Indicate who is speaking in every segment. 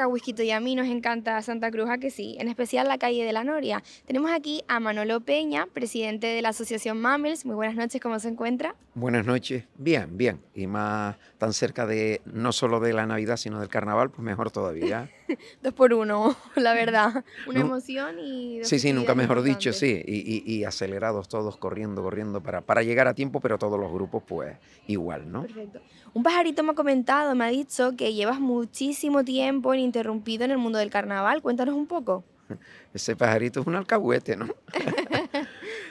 Speaker 1: A y a mí nos encanta Santa Cruz, a que sí, en especial la calle de la Noria. Tenemos aquí a Manolo Peña, presidente de la Asociación Mammels. Muy buenas noches, ¿cómo se encuentra?
Speaker 2: Buenas noches, bien, bien, y más tan cerca de no solo de la Navidad, sino del carnaval, pues mejor todavía.
Speaker 1: dos por uno, la mm. verdad. Una emoción y...
Speaker 2: sí, sí, nunca mejor dicho, sí. Y, y, y, acelerados todos, corriendo, corriendo para, para llegar a tiempo, pero todos los grupos pues igual, ¿no?
Speaker 1: Perfecto. Un pajarito me ha comentado, me ha dicho que llevas muchísimo tiempo ininterrumpido en el mundo del carnaval. Cuéntanos un poco.
Speaker 2: Ese pajarito es un alcahuete, ¿no?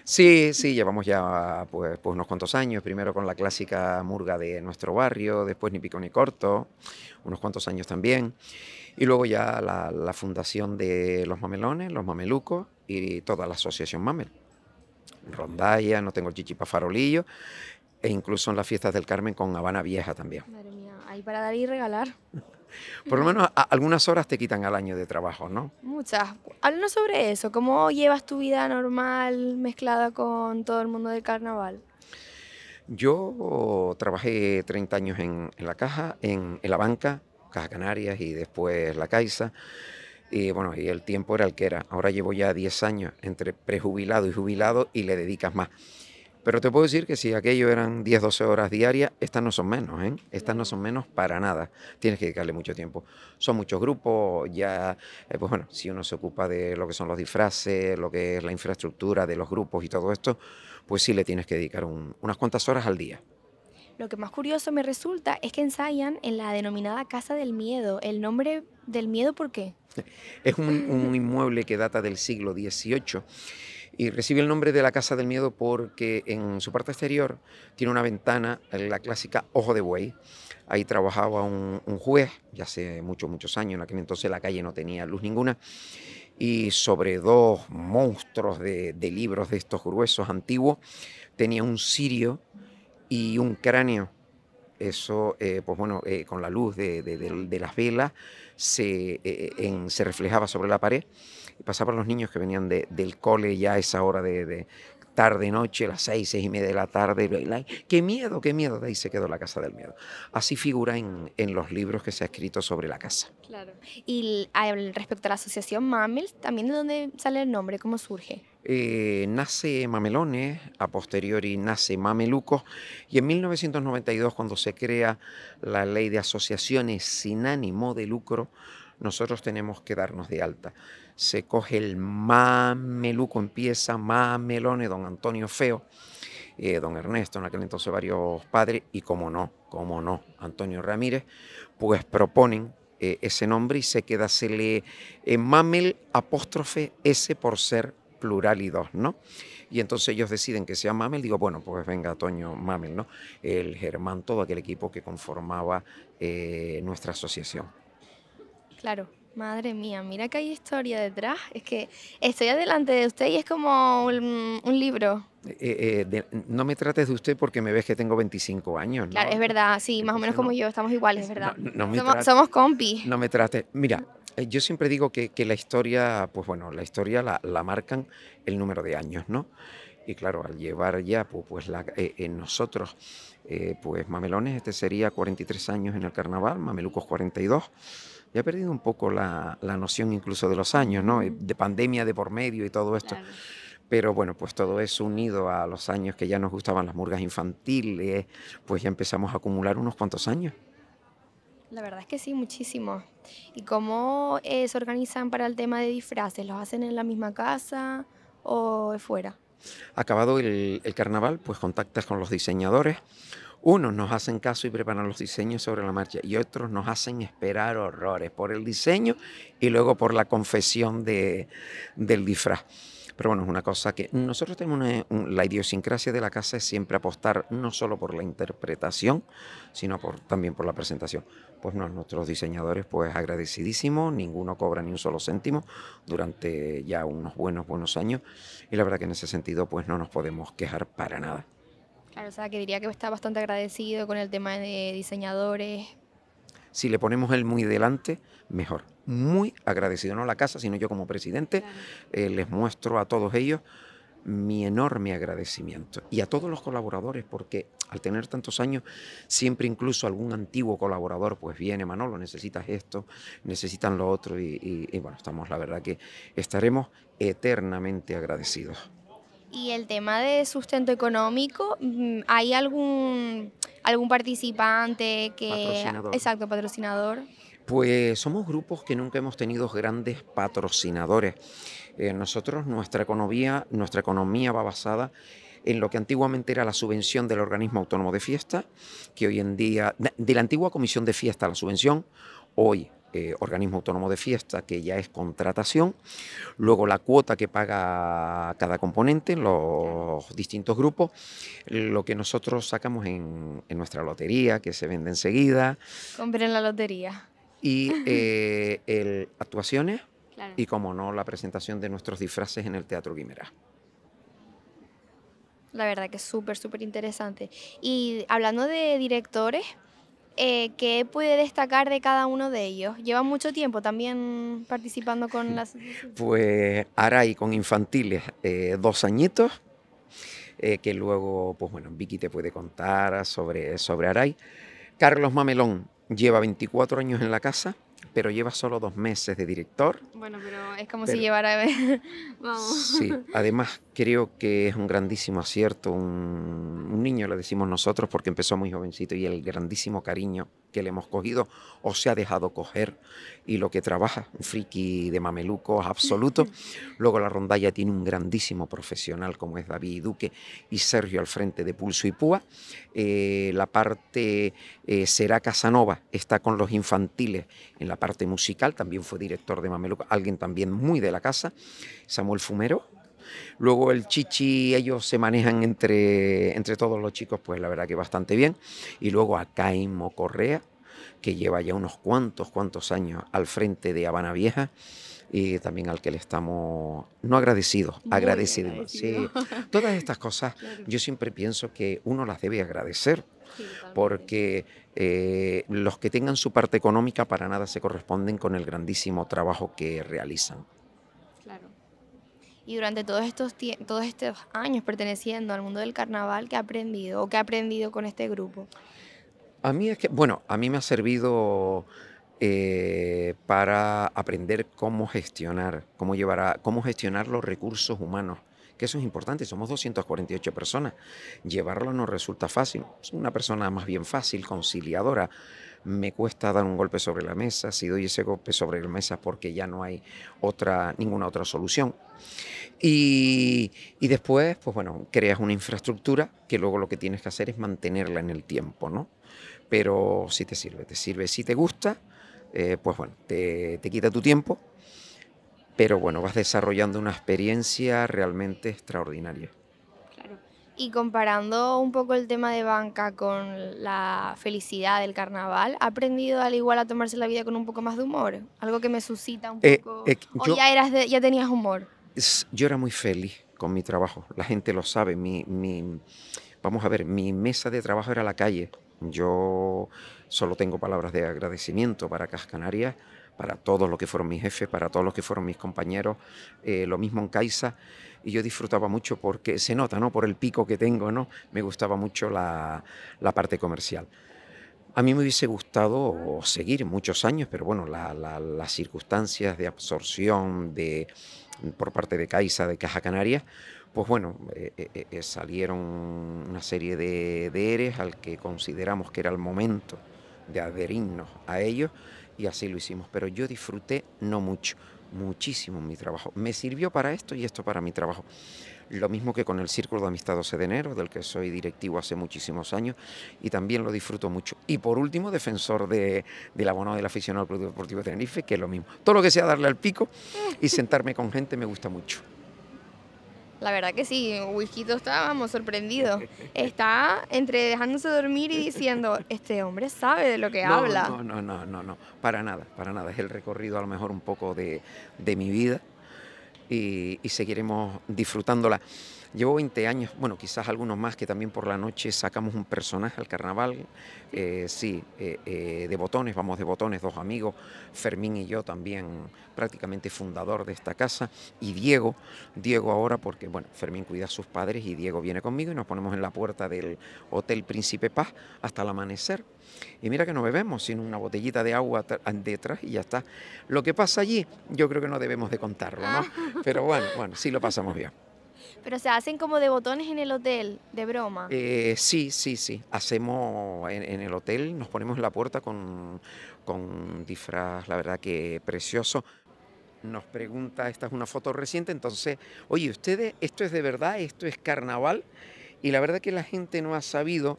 Speaker 2: Sí, sí, llevamos ya pues, pues, unos cuantos años, primero con la clásica murga de nuestro barrio, después ni pico ni corto, unos cuantos años también, y luego ya la, fundación de los mamelones, los mamelucos y toda la asociación mamel. Rondalla, no tengo chichipa farolillo, e incluso en las fiestas del Carmen con Habana Vieja también. Madre
Speaker 1: mía, para dar y regalar.
Speaker 2: Por lo menos algunas horas te quitan al año de trabajo, ¿no?
Speaker 1: Muchas. Háblanos sobre eso. ¿Cómo llevas tu vida normal mezclada con todo el mundo del carnaval?
Speaker 2: Yo trabajé 30 años en, la caja, en, la banca, Caja Canarias y después la Caixa. Y bueno, y el tiempo era el que era. Ahora llevo ya 10 años entre prejubilado y jubilado y le dedicas más. Pero te puedo decir que si aquello eran 10, 12 horas diarias, estas no son menos, ¿eh? Estas no son menos para nada. Tienes que dedicarle mucho tiempo. Son muchos grupos, ya, eh, pues bueno, si uno se ocupa de lo que son los disfraces, lo que es la infraestructura de los grupos y todo esto, pues sí le tienes que dedicar unas cuantas horas al día.
Speaker 1: Lo que más curioso me resulta es que ensayan en la denominada Casa del Miedo. ¿El nombre del miedo por qué?
Speaker 2: Es un inmueble que data del siglo XVIII y recibe el nombre de la Casa del Miedo porque en su parte exterior tiene una ventana, la clásica Ojo de Buey. Ahí trabajaba un, juez, ya hace muchos, muchos años, en aquel entonces la calle no tenía luz ninguna y sobre dos monstruos de, de, libros de estos gruesos antiguos, tenía un cirio y un cráneo eso, eh, pues bueno, eh, con la luz de, las velas se, eh, se reflejaba sobre la pared y pasaba los niños que venían del cole ya a esa hora de, tarde, noche, las seis, seis y media de la tarde. ¡Qué miedo, qué miedo! De ahí se quedó la casa del miedo. Así figura en, los libros que se ha escrito sobre la casa.
Speaker 1: Claro. Y respecto a la asociación MAMEL, ¿también de dónde sale el nombre? ¿Cómo
Speaker 2: surge? Eh, nace Mamelones, a posteriori nace Mamelucos, y en 1992, cuando se crea la ley de asociaciones sin ánimo de lucro, nosotros tenemos que darnos de alta. Se coge el mameluco, empieza mamelone, don Antonio Feo, eh, don Ernesto, en aquel entonces varios padres, y como no, como no, Antonio Ramírez, pues proponen eh, ese nombre y se queda, se le eh, mamel apóstrofe S por ser plural y dos, ¿no? Y entonces ellos deciden que sea Mamel, digo, bueno, pues venga, Toño Mamel, ¿no? El Germán, todo aquel equipo que conformaba nuestra asociación.
Speaker 1: Claro. Madre mía, mira que hay historia detrás. Es que estoy adelante de usted y es como un, libro.
Speaker 2: Eh, eh, eh, no me trates de usted porque me ves que tengo 25 años. Claro,
Speaker 1: es verdad, sí, más o menos como yo, estamos iguales, verdad. somos, compis.
Speaker 2: No me trates. Mira, yo siempre digo que, la historia, pues bueno, la historia la, marcan el número de años, ¿no? Y claro, al llevar ya, pues, en nosotros, pues Mamelones, este sería 43 años en el carnaval, Mamelucos 42 ya he perdido un poco la, la, noción incluso de los años, ¿no? De pandemia de por medio y todo esto. Pero bueno, pues todo eso unido a los años que ya nos gustaban las murgas infantiles, pues ya empezamos a acumular unos cuantos años.
Speaker 1: La verdad es que sí, muchísimo. ¿Y cómo eh, se organizan para el tema de disfraces? ¿Los hacen en la misma casa o fuera?
Speaker 2: Acabado el, el carnaval, pues contactas con los diseñadores unos nos hacen caso y preparan los diseños sobre la marcha y otros nos hacen esperar horrores por el diseño y luego por la confesión de, del disfraz. Pero bueno, es una cosa que nosotros tenemos la idiosincrasia de la casa es siempre apostar no solo por la interpretación, sino también por la presentación. Pues nuestros diseñadores, pues agradecidísimos, ninguno cobra ni un solo céntimo durante ya unos buenos, buenos años. Y la verdad que en ese sentido, pues no nos podemos quejar para nada
Speaker 1: o sea, que diría que está bastante agradecido con el tema de diseñadores.
Speaker 2: Si le ponemos el muy delante, mejor. Muy agradecido, no la casa, sino yo como presidente, eh, les muestro a todos ellos mi enorme agradecimiento y a todos los colaboradores porque al tener tantos años siempre incluso algún antiguo colaborador pues viene Manolo necesitas esto necesitan lo otro y bueno estamos la verdad que estaremos eternamente agradecidos.
Speaker 1: Y el tema de sustento económico, mm, ¿hay algún, algún participante que... Patrocinador. Exacto, patrocinador.
Speaker 2: Pues somos grupos que nunca hemos tenido grandes patrocinadores. Eh, nosotros, nuestra economía, nuestra economía va basada en lo que antiguamente era la subvención del organismo autónomo de fiesta, que hoy en día, de la antigua comisión de fiesta la subvención, hoy eh, organismo autónomo de fiesta, que ya es contratación, luego la cuota que paga cada componente, los distintos grupos, lo que nosotros sacamos en, nuestra lotería, que se vende enseguida.
Speaker 1: Compren la lotería.
Speaker 2: Y eh, actuaciones y, como no, la presentación de nuestros disfraces en el Teatro Guimerá.
Speaker 1: La verdad que es súper, súper interesante. Y hablando de directores, eh, que puede destacar de cada uno de ellos? Lleva mucho tiempo también participando con las...
Speaker 2: Pues Aray con infantiles, eh, dos añitos, eh, que luego, pues bueno, Vicky te puede contar sobre, sobre Aray. Carlos Mamelón lleva 24 años en la casa, pero lleva solo dos meses de director.
Speaker 1: Bueno, pero es como si llevara... Vamos. Sí,
Speaker 2: además creo que es un grandísimo acierto, un, niño lo decimos nosotros porque empezó muy jovencito y el grandísimo cariño que le hemos cogido o se ha dejado coger. Y lo que trabaja, un friki de mamelucos absoluto. Luego la rondalla tiene un grandísimo profesional como es David Duque y Sergio al frente de Pulso y Púa. Eh, la parte eh, será Casanova, está con los infantiles en la parte musical, también fue director de mameluco alguien también muy de la casa, Samuel Fumero Luego el chichi, ellos se manejan entre, todos los chicos, pues la verdad que bastante bien. Y luego a Caimo Correa, que lleva ya unos cuantos, cuantos años al frente de Habana Vieja y también al que le estamos, no agradecidos, agradecidos. Todas estas cosas yo siempre pienso que uno las debe agradecer, porque eh, los que tengan su parte económica para nada se corresponden con el grandísimo trabajo que realizan
Speaker 1: y durante todos estos, todos estos años perteneciendo al mundo del carnaval, ¿qué ha aprendido o qué ha aprendido con este grupo?
Speaker 2: A mí es que, bueno, a mí me ha servido eh, para aprender cómo gestionar, cómo, llevar cómo gestionar los recursos humanos que eso es importante, somos 248 personas. Llevarlo no resulta fácil, es una persona más bien fácil, conciliadora, me cuesta dar un golpe sobre la mesa, si doy ese golpe sobre la mesa porque ya no hay otra, ninguna otra solución. Y, después, pues bueno, creas una infraestructura que luego lo que tienes que hacer es mantenerla en el tiempo, ¿no? Pero si te sirve, te sirve, si te gusta, eh, pues bueno, te, te quita tu tiempo, pero bueno, vas desarrollando una experiencia realmente extraordinaria.
Speaker 1: Y comparando un poco el tema de banca con la felicidad del carnaval, ¿ha aprendido al igual a tomarse la vida con un poco más de humor? Algo que me suscita un eh, poco... Eh, ¿O ya, tenías humor?
Speaker 2: Yo era muy feliz con mi trabajo, la gente lo sabe. Mi, vamos a ver, mi mesa de trabajo era la calle. Yo solo tengo palabras de agradecimiento para Cascanarias, para todos los que fueron mis jefes, para todos los que fueron mis compañeros, eh, lo mismo en Caixa y yo disfrutaba mucho porque se nota, ¿no? Por el pico que tengo, ¿no? Me gustaba mucho la, parte comercial. A mí me hubiese gustado seguir muchos años, pero bueno, las circunstancias de absorción de, por parte de Caixa, de Caja Canarias, pues bueno, eh, eh, eh, salieron una serie de, de ERES al que consideramos que era el momento de adherirnos a ellos y así lo hicimos, pero yo disfruté no mucho muchísimo mi trabajo. Me sirvió para esto y esto para mi trabajo. Lo mismo que con el Círculo de Amistad 12 de enero, del que soy directivo hace muchísimos años y también lo disfruto mucho. Y por último, defensor de, del abonado del aficionado al Club Deportivo de Tenerife, que es lo mismo. Todo lo que sea darle al pico y sentarme con gente me gusta mucho.
Speaker 1: La verdad que sí, Wikito estábamos sorprendidos. Está entre dejándose dormir y diciendo, este hombre sabe de lo que habla. No,
Speaker 2: no, no, no, no, para nada, para nada. Es el recorrido a lo mejor un poco de, de mi vida, y, seguiremos disfrutándola. Llevo 20 años, bueno, quizás algunos más que también por la noche sacamos un personaje al carnaval, eh, sí, eh, eh, de botones, vamos de botones, dos amigos, Fermín y yo también prácticamente fundador de esta casa, y Diego, Diego ahora porque, bueno, Fermín cuida a sus padres y Diego viene conmigo y nos ponemos en la puerta del Hotel Príncipe Paz hasta el amanecer, y mira que no bebemos, sino una botellita de agua detrás y ya está. Lo que pasa allí, yo creo que no debemos de contarlo, ¿no? Ah. Pero bueno, bueno, sí lo pasamos bien.
Speaker 1: Pero se hacen como de botones en el hotel, de broma.
Speaker 2: Eh, sí, sí, sí. Hacemos en, el hotel, nos ponemos en la puerta con, con disfraz, la verdad que precioso nos pregunta, esta es una foto reciente, entonces, oye, ustedes, esto es de verdad, esto es carnaval, y la verdad que la gente no ha sabido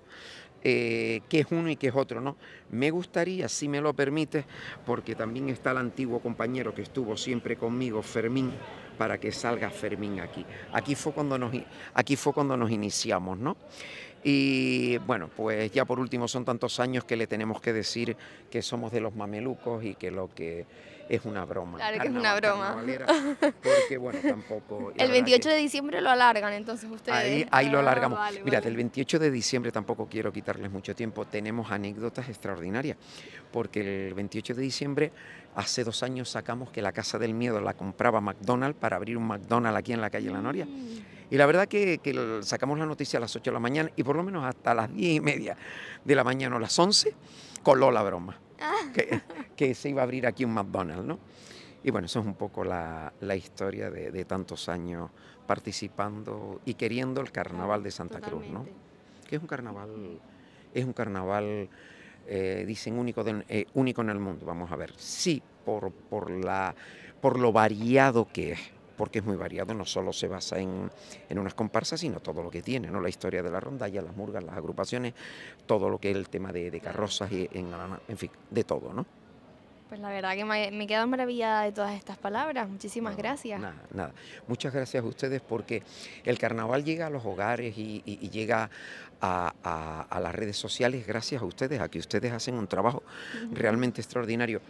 Speaker 2: eh, qué es uno y qué es otro, ¿no? Me gustaría, si me lo permite, porque también está el antiguo compañero que estuvo siempre conmigo, Fermín, para que salga Fermín aquí. Aquí fue cuando nos, aquí fue cuando nos iniciamos, ¿no? Y bueno, pues ya por último son tantos años que le tenemos que decir que somos de los mamelucos y que lo que es una broma. Claro que ah, es una broma. El 28 de diciembre
Speaker 1: lo alargan, entonces ustedes. Ahí, lo ah, alargamos. Mira, el
Speaker 2: 28 de diciembre tampoco quiero quitarles mucho tiempo. Tenemos anécdotas extraordinarias. Porque el 28 de diciembre, hace dos años sacamos que la Casa del Miedo la compraba McDonald's para abrir un McDonald's aquí en la calle La Noria. Mm. Y la verdad que, que, sacamos la noticia a las 8 de la mañana y por lo menos hasta las 10 y media de la mañana o las 11 coló la broma, ah. que, se iba a abrir aquí un McDonald's, ¿no? Y bueno, eso es un poco la, historia de, tantos años participando y queriendo el carnaval de Santa Cruz, ¿no? Que es un carnaval, es un carnaval, eh, dicen, único, eh, único en el mundo, vamos a ver, sí, por, por, la, por lo variado que es porque es muy variado, no solo se basa en, unas comparsas, sino todo lo que tiene, ¿no? La historia de la rondalla, las murgas, las agrupaciones, todo lo que es el tema de, carrozas, y en, fin, de todo, ¿no?
Speaker 1: Pues la verdad que me, me quedo maravillada de todas estas palabras. Muchísimas gracias. Nada,
Speaker 2: nada. Muchas gracias a ustedes porque el carnaval llega a los hogares y, llega a, las redes sociales gracias a ustedes, a que ustedes hacen un trabajo realmente extraordinario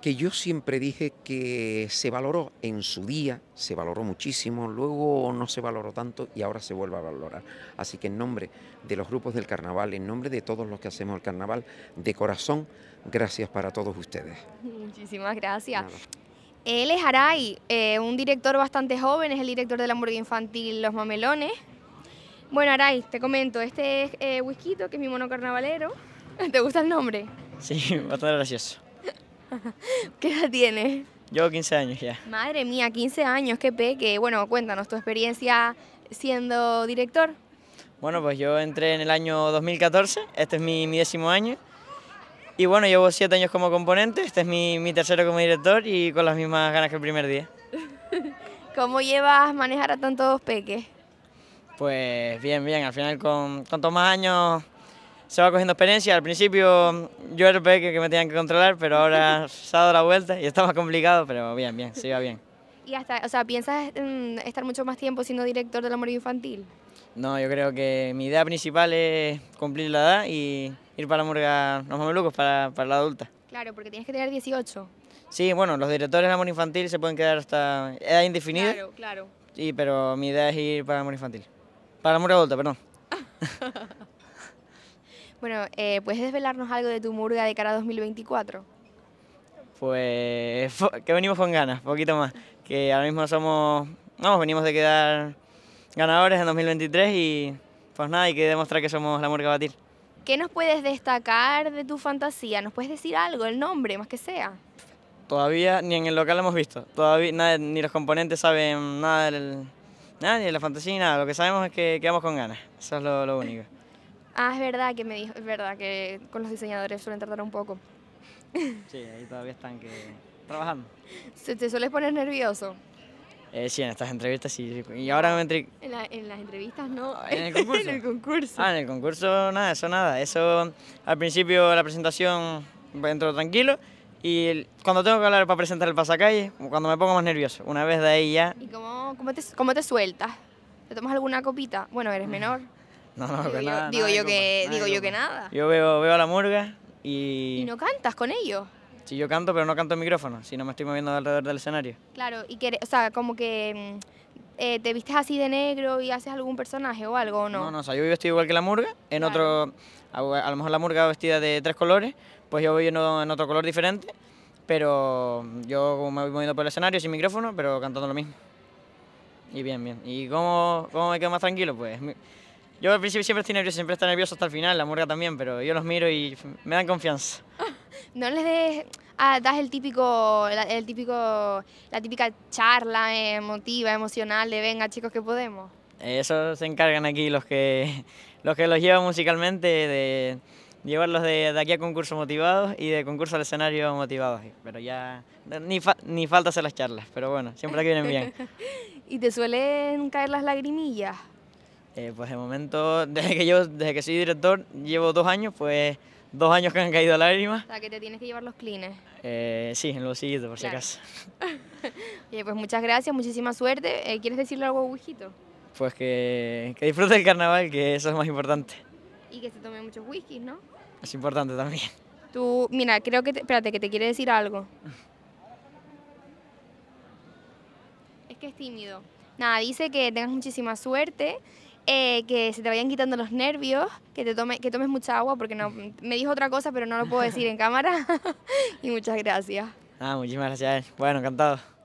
Speaker 2: que yo siempre dije que se valoró en su día, se valoró muchísimo, luego no se valoró tanto y ahora se vuelve a valorar. Así que en nombre de los grupos del carnaval, en nombre de todos los que hacemos el carnaval, de corazón, gracias para todos ustedes.
Speaker 1: Muchísimas gracias. Él es Aray, eh, un director bastante joven, es el director de la hamburguesa infantil Los Mamelones. Bueno, Aray, te comento, este es eh, Whisquito, que es mi mono carnavalero. ¿Te gusta el nombre?
Speaker 3: Sí, estar gracioso.
Speaker 1: ¿Qué edad tienes?
Speaker 3: Yo 15 años ya.
Speaker 1: Madre mía, 15 años, qué peque. Bueno, cuéntanos tu experiencia siendo director.
Speaker 3: Bueno, pues yo entré en el año 2014, este es mi, mi décimo año. Y bueno, llevo 7 años como componente, este es mi, tercero como director y con las mismas ganas que el primer día.
Speaker 1: ¿Cómo llevas manejar a tantos peques?
Speaker 3: Pues bien, bien, al final con todos más años se va cogiendo experiencia. Al principio mm, yo era el peque que me tenían que controlar, pero ahora se ha dado la vuelta y está más complicado, pero bien, bien, se va bien.
Speaker 1: ¿Y hasta, o sea, piensas mm, estar mucho más tiempo siendo director del amor infantil?
Speaker 3: No, yo creo que mi idea principal es cumplir la edad y ir para Murga, los mamelucos, para, para la adulta.
Speaker 1: Claro, porque tienes que tener 18.
Speaker 3: Sí, bueno, los directores de amor infantil se pueden quedar hasta edad indefinida. Claro, claro. Sí, pero mi idea es ir para amor infantil. Para amor adulta, perdón.
Speaker 1: Bueno, eh, ¿puedes desvelarnos algo de tu murga de cara a 2024?
Speaker 3: Pues que venimos con ganas, poquito más. Que ahora mismo somos, vamos, venimos de quedar ganadores en 2023 y pues nada, hay que demostrar que somos la murga batir.
Speaker 1: ¿Qué nos puedes destacar de tu fantasía? ¿Nos puedes decir algo, el nombre, más que sea?
Speaker 3: Todavía ni en el local hemos visto. Todavía nada, ni los componentes saben nada, del, nada de la fantasía ni nada. Lo que sabemos es que quedamos con ganas. Eso es lo único.
Speaker 1: Ah, es verdad que me dijo, es verdad que con los diseñadores suelen tardar un poco.
Speaker 3: Sí, ahí todavía están que trabajando.
Speaker 1: te sueles poner nervioso?
Speaker 3: Eh, sí, en estas entrevistas sí. Y ahora me entre...
Speaker 1: en, las entrevistas no. Ah, en el
Speaker 3: concurso. Ah, en el concurso nada, eso nada. Eso al principio la presentación entro tranquilo y cuando tengo que hablar para presentar el pasacalle, cuando me pongo más nervioso. Una vez de ahí ya. ¿Y
Speaker 1: cómo, cómo, te, cómo te sueltas? ¿Te tomas alguna copita? Bueno, eres mm. menor.
Speaker 3: No, no, digo, yo, digo yo
Speaker 1: que digo yo que nada.
Speaker 3: Yo veo, veo a la murga y... ¿Y
Speaker 1: no cantas con ellos?
Speaker 3: Sí, yo canto, pero no canto en micrófono, sino me estoy moviendo alrededor del escenario.
Speaker 1: Claro, y que, o sea, como que mm, eh, te vistes así de negro y haces algún personaje o algo, ¿o no? No, no,
Speaker 3: o sea, yo vestido igual que la murga, en otro, a, lo mejor la murga vestida de tres colores, pues yo voy en, en otro color diferente, pero mm, yo me voy moviendo por el escenario sin micrófono, pero cantando lo mismo. Y bien, bien. ¿Y cómo, cómo me quedo más tranquilo? Pues yo al principio siempre estoy nervioso, siempre está nervioso hasta el final, la murga también, pero yo los miro y me dan confianza.
Speaker 1: No les des, ah, das el típico, el típico, la típica charla eh, emotiva, emocional de venga chicos que podemos.
Speaker 3: Eh, eso se encargan aquí los que los, llevan musicalmente de llevarlos de, aquí a concurso motivados y de concurso al escenario motivados. Pero ya ni, ni falta hacer las charlas, pero bueno, siempre aquí vienen bien.
Speaker 1: ¿Y te suelen caer las lagrimillas?
Speaker 3: Eh, pues de momento, desde que, yo, desde que soy director, llevo dos años, pues dos años que han caído lágrimas.
Speaker 1: O sea, que te tienes que llevar los clines.
Speaker 3: Eh, sí, en los siguientes por si acaso.
Speaker 1: Oye, pues muchas gracias, muchísima suerte. Eh, ¿Quieres decirle algo a
Speaker 3: Pues que, que disfrute el carnaval, que eso es más importante.
Speaker 1: Y que se tome muchos whiskies, ¿no?
Speaker 3: Es importante también.
Speaker 1: Tú, mira, creo que, espérate, que te quiere decir algo. es que es tímido. Nada, dice que tengas muchísima suerte eh, que se te vayan quitando los nervios, que, te tome, que tomes mucha agua, porque no, me dijo otra cosa, pero no lo puedo decir en cámara. y muchas gracias.
Speaker 3: Ah, muchísimas gracias. Bueno, encantado.